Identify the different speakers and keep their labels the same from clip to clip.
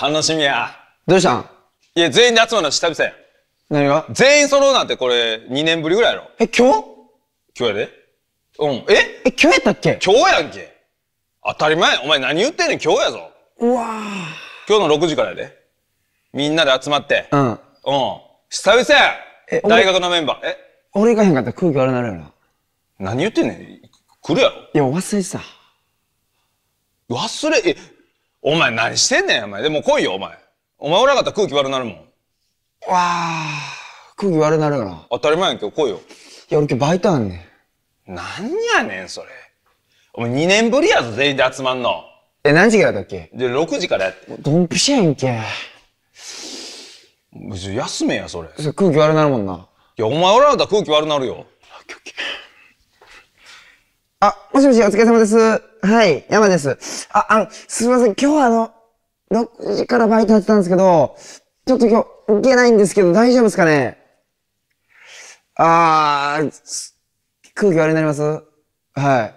Speaker 1: 楽しみや。どうしたんいや、全員で集まるの久々や。何が全員揃うなんてこれ、2年ぶりぐらいやろ。え、今日今日やで。うん。ええ、今日やったっけ今日やんけ。当たり前お前何言ってんねん、今日やぞ。
Speaker 2: うわぁ。
Speaker 1: 今日の6時からやで。みんなで集まって。うん。うん。久々やえ、大学のメンバー。え
Speaker 2: 俺行かへんかったら空気悪なるよな。何言ってんねん。来るやろ。いや、忘れてた。
Speaker 1: 忘れ、え、お前何してんねん、お前。でも来いよ、お前。お前おらんかったら空気悪なるもん。わ
Speaker 2: あ、空気悪なるよな。
Speaker 1: 当たり前やん、今日来いよ。い
Speaker 2: や、俺今日バイトあんねん。なんやねん、それ。お前2
Speaker 1: 年ぶりやぞ、全員で集まんの。
Speaker 2: え、何時からだっけ
Speaker 1: で、6時からやって。
Speaker 2: ドンピシャやんけ。
Speaker 1: 休めや、それ。
Speaker 2: それ空気悪なるもんな。
Speaker 1: いや、お前おらんかったら空気悪なるよ。オッケーオッケー。
Speaker 2: あ、もしもし、お疲れ様です。はい、山です。あ、あの、すみません、今日はあの、6時からバイトやってたんですけど、ちょっと今日、行けないんですけど、大丈夫ですかねあー、空気悪になりますはい。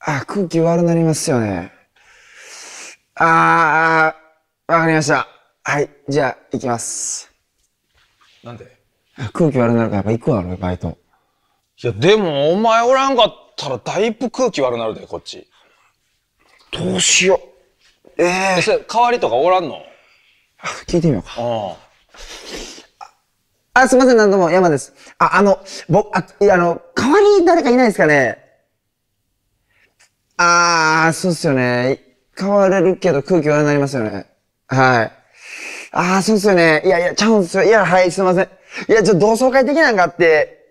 Speaker 2: あ、空気悪になりますよね。あー、わかりました。はい、じゃあ、行きます。なんで空気悪になるからやっぱ行くわ、バイト。いや、でも、お前おらんかった。ったらだいぶ
Speaker 1: 空気悪なるで、こっち。どうしよう。ええー、それ、代わりとかおらんの
Speaker 2: 聞いてみようか。ああ、すいません、何度も、山です。あ、あの、僕、あ、いや、あの、代わりに誰かいないですかねああ、そうっすよね。変われるけど空気悪くなりますよね。はい。ああ、そうっすよね。いやいや、ちゃうんすよ。いや、はい、すいません。いや、ちょっと同窓会的なんかあって、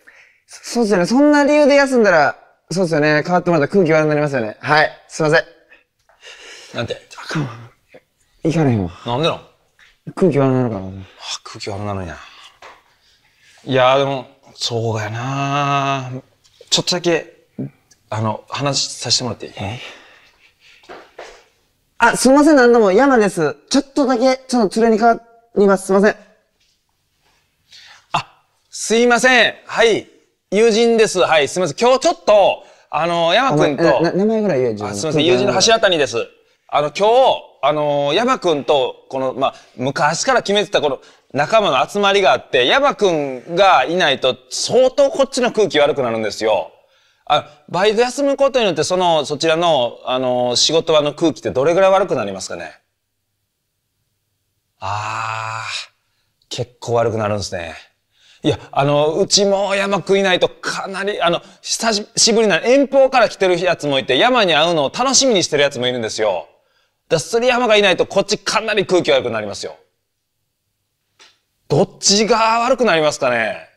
Speaker 2: そそうっすよね。そんな理由で休んだら、そうですよね。変わってもらったら空気悪くなりますよね。はい。すいません。なんて。あかんわ。行かれへんわ。なんでな空気悪なるから。あ、空気悪なのや。
Speaker 1: いやでも、そうだよなちょっとだけ、あの、話させてもらっていい
Speaker 2: あ、すいません、何度も、山です。ちょっとだけ、ちょっと連れに変わります。すいません。
Speaker 1: あ、すいません。はい。友人です。はい、すみません。今日ちょっと、あの、山くんと。
Speaker 2: 名前ぐらい言え、自分すみません。友人の橋
Speaker 1: 渡りです。あの、今日、あの、山くんと、この、まあ、昔から決めてたこの仲間の集まりがあって、山くんがいないと相当こっちの空気悪くなるんですよ。あ、バイト休むことによって、その、そちらの、あの、仕事場の空気ってどれぐらい悪くなりますかねあー、結構悪くなるんですね。いや、あの、うちも山食いないとかなり、あの、久しぶりな遠方から来てるやつもいて、山に会うのを楽しみにしてるやつもいるんですよ。だすり山がいないとこっちかなり空気悪くなりますよ。どっちが悪くなりますかね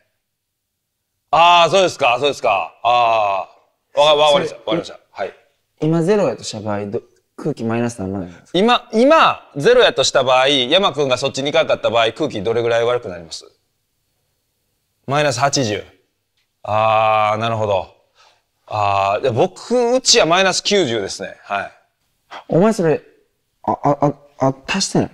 Speaker 1: ああ、そうですか、そうですか。ああ、わ、わかりました、わかりました。はい。
Speaker 2: 今ゼロやとした場合、空気マイナス何なんですか今、今、ゼ
Speaker 1: ロやとした場合、山くんがそっちかなかった場合、空気どれぐらい悪くなりますマイナス80。あー、なるほど。あー、僕、うちはマイナス90ですね。はい。
Speaker 2: お前それ、あ、あ、あ、あ、足してない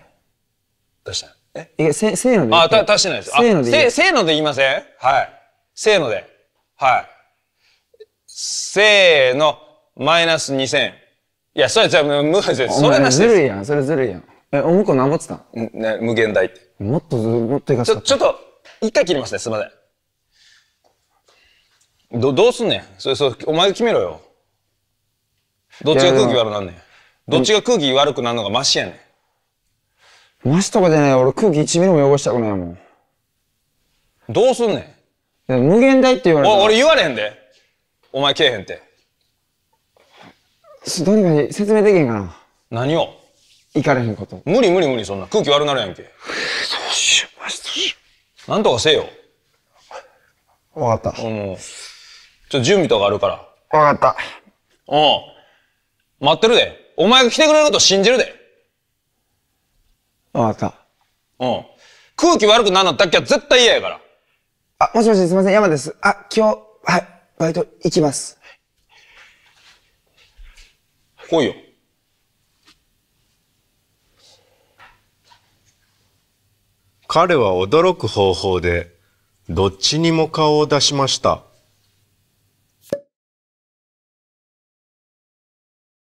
Speaker 2: 足してないえいや、せ、せーので。あ、足してないです。せーのでせ。
Speaker 1: せーので言いませんはい。せーので。はい。せーの、マイナス2000。いや、それじゃ無理です。それなしです。ず
Speaker 2: るいやん、それずるいやん。え、お向こ何ぼつったんね、無限大って。もっとず、もっといかちょ、ち
Speaker 1: ょっと、一回切りますね、すいません。どどうすんねんそれそれお前決めろよ
Speaker 2: どっちが空気悪く
Speaker 1: なんねんどっちが空気悪くなるのがマシやね
Speaker 2: んマシとかじゃない俺空気1ミリも汚したくないもんどうすんねん無限大って言われた俺言わ
Speaker 1: れへんでお前けえへんって
Speaker 2: どうにか説明できへんかな何を行かれへんこと無
Speaker 1: 理無理無理そんな空気悪なるやんけどうしようマジどうしようなんとかせえよわかったうんょっと準備とかあるから。わかった。うん。待ってるで。お前が来てくれること信じるで。
Speaker 2: わかった。う
Speaker 1: ん。空気悪くなるのだけは絶対嫌やから。
Speaker 2: あ、もしもしすいません、山です。あ、今日、はい、バイト行きます。
Speaker 1: 来いよ。彼は驚く方法で、どっちにも顔を出しました。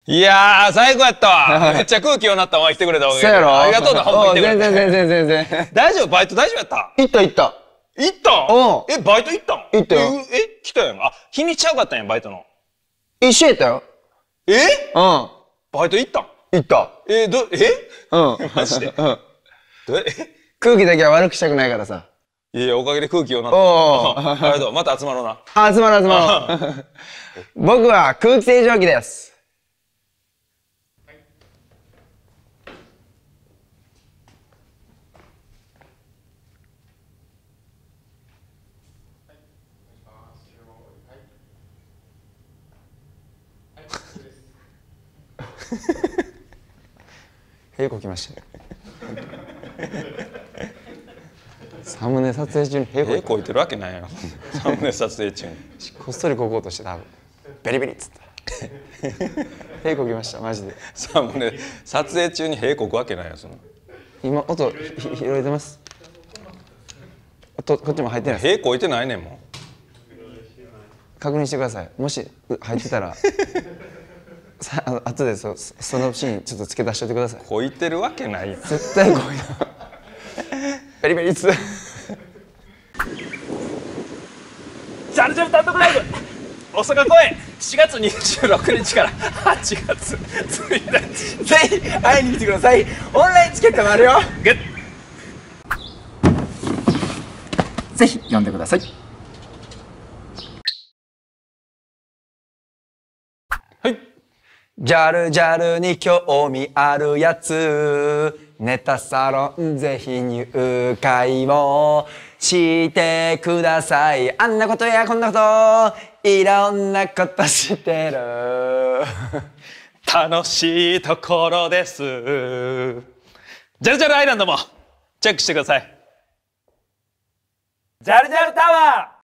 Speaker 1: いやー、最高やったわ。めっちゃ空気ようなったわ。来てくれたわけ。そうやろありがとうな、ほんま来全然全然全然。大丈夫バイト大丈夫やった行った行った。行ったうん。え、バイト行ったん行ったよ。え、来たやん。あ、日にちゃうかったんや、バイトの。一緒やったよ。えうん。バイト行ったん行った。え、ど、えうん。マジで。うん。
Speaker 2: え空気だけは悪くしたくないからさ。
Speaker 1: いやおかげで空気になった。お ありがとう。また集まろうな。
Speaker 2: 集まろう集まろう。僕は空気清浄機です。屁こきましたサムネ撮影中に屁こ屁こいて
Speaker 1: るわけないや サムネ撮影中にこっそりここうとして多分ベリベリっつった屁こきましたマジでサムネ撮影中に屁こくわけないやその
Speaker 2: 今音ひ拾えてますとこっちも入ってない屁
Speaker 1: こいてないねんもん
Speaker 2: 確認してくださいもし入ってたら さ後でそそのシーンちょっと付け出しといてください
Speaker 1: こいてるわけないん絶対こいな
Speaker 2: ベリベリつジャルジャル単独ライブ大阪公演4月26日から8月1日ぜひ会いに来てくださいオンラインチケットもあるよグッぜひ読んでくださいジャルジャルに興味あるやつ、ネタサロンぜひ入会をしてください。あんなことやこんなこと、いろんなことしてる。
Speaker 1: 楽しいところです。ジャルジャルアイランドもチェックしてください。ジャルジャルタワー